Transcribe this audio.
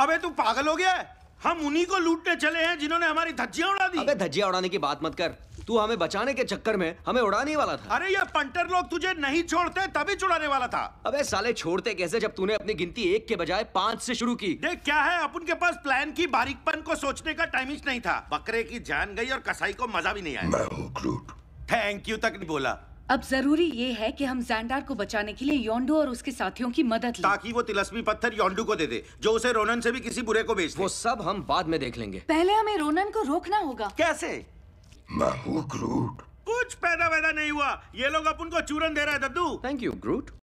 अबे तू पागल हो गया हम उन्हीं को लूटने चले हैं जिन्होंने हमारी धज्जियां उड़ा दी अबे धज्जियां उड़ाने की बात मत कर तू हमें बचाने के चक्कर में हमें उड़ाने वाला था अरे ये पंटर लोग तुझे नहीं छोड़ते तभी छुड़ाने वाला था अबे साले छोड़ते कैसे जब तूने अपनी गिनती एक के बजाय पांच से शुरू की देख क्या है अपन के पास प्लान की बारीकपन को सोचने का टाइम नहीं था बकरे की जान गई और कसाई को मजा भी नहीं आया थैंक यू तक नहीं बोला अब जरूरी ये है कि हम जैंडार को बचाने के लिए योंडू और उसके साथियों की मदद लें ताकि वो तिलस्मी पत्थर योंडू को दे दे जो उसे रोनन से भी किसी बुरे को बेच दे वो सब हम बाद में देख लेंगे पहले हमें रोनन को रोकना होगा कैसे मैं हूँ ग्रूट कुछ पैदा वैदा नहीं हुआ ये लोग अपन को चूरन दे रहे हैं दद्दू थैंक यू ग्रूट